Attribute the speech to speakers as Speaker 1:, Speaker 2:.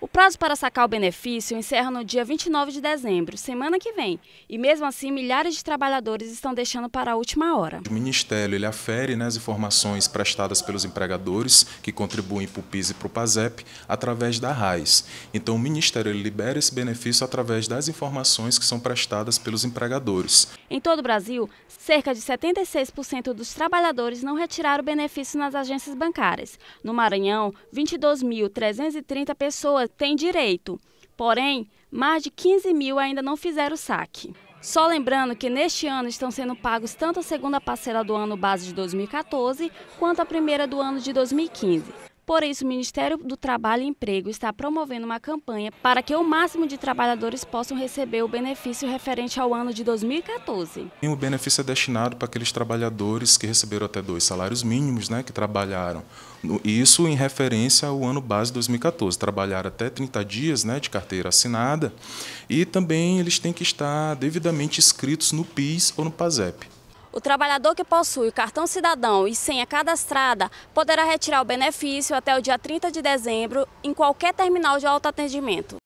Speaker 1: O prazo para sacar o benefício encerra no dia 29 de dezembro, semana que vem, e mesmo assim milhares de trabalhadores estão deixando para a última hora.
Speaker 2: O Ministério ele afere né, as informações prestadas pelos empregadores que contribuem para o PIS e para o PASEP através da RAIS. Então o Ministério ele libera esse benefício através das informações que são prestadas pelos empregadores.
Speaker 1: Em todo o Brasil, cerca de 76% dos trabalhadores não retiraram o benefício nas agências bancárias. No Maranhão, 22.330 pessoas tem direito, porém, mais de 15 mil ainda não fizeram o saque. Só lembrando que neste ano estão sendo pagos tanto a segunda parcela do ano base de 2014 quanto a primeira do ano de 2015. Por isso, o Ministério do Trabalho e Emprego está promovendo uma campanha para que o máximo de trabalhadores possam receber o benefício referente ao ano de 2014.
Speaker 2: O benefício é destinado para aqueles trabalhadores que receberam até dois salários mínimos, né, que trabalharam. Isso em referência ao ano base 2014, trabalhar até 30 dias né, de carteira assinada e também eles têm que estar devidamente inscritos no PIS ou no PASEP.
Speaker 1: O trabalhador que possui o cartão cidadão e senha cadastrada poderá retirar o benefício até o dia 30 de dezembro em qualquer terminal de autoatendimento.